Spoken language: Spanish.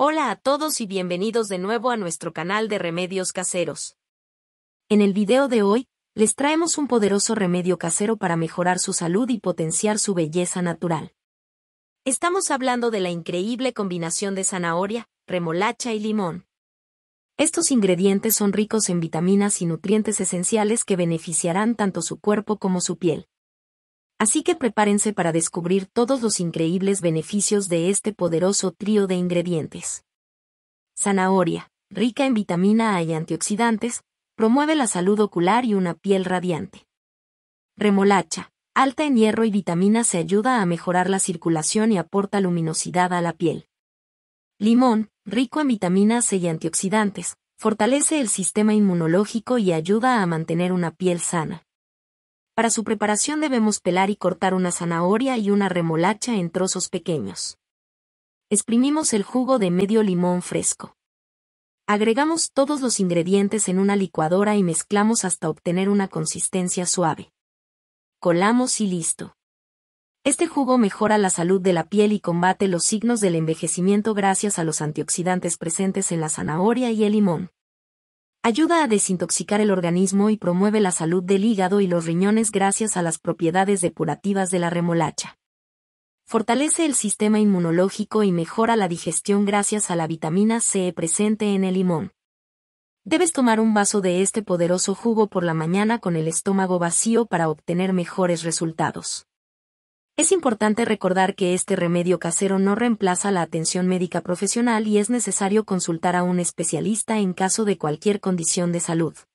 Hola a todos y bienvenidos de nuevo a nuestro canal de remedios caseros. En el video de hoy, les traemos un poderoso remedio casero para mejorar su salud y potenciar su belleza natural. Estamos hablando de la increíble combinación de zanahoria, remolacha y limón. Estos ingredientes son ricos en vitaminas y nutrientes esenciales que beneficiarán tanto su cuerpo como su piel. Así que prepárense para descubrir todos los increíbles beneficios de este poderoso trío de ingredientes. Zanahoria, rica en vitamina A y antioxidantes, promueve la salud ocular y una piel radiante. Remolacha, alta en hierro y vitamina C ayuda a mejorar la circulación y aporta luminosidad a la piel. Limón, rico en vitamina C y antioxidantes, fortalece el sistema inmunológico y ayuda a mantener una piel sana. Para su preparación debemos pelar y cortar una zanahoria y una remolacha en trozos pequeños. Exprimimos el jugo de medio limón fresco. Agregamos todos los ingredientes en una licuadora y mezclamos hasta obtener una consistencia suave. Colamos y listo. Este jugo mejora la salud de la piel y combate los signos del envejecimiento gracias a los antioxidantes presentes en la zanahoria y el limón. Ayuda a desintoxicar el organismo y promueve la salud del hígado y los riñones gracias a las propiedades depurativas de la remolacha. Fortalece el sistema inmunológico y mejora la digestión gracias a la vitamina C presente en el limón. Debes tomar un vaso de este poderoso jugo por la mañana con el estómago vacío para obtener mejores resultados. Es importante recordar que este remedio casero no reemplaza la atención médica profesional y es necesario consultar a un especialista en caso de cualquier condición de salud.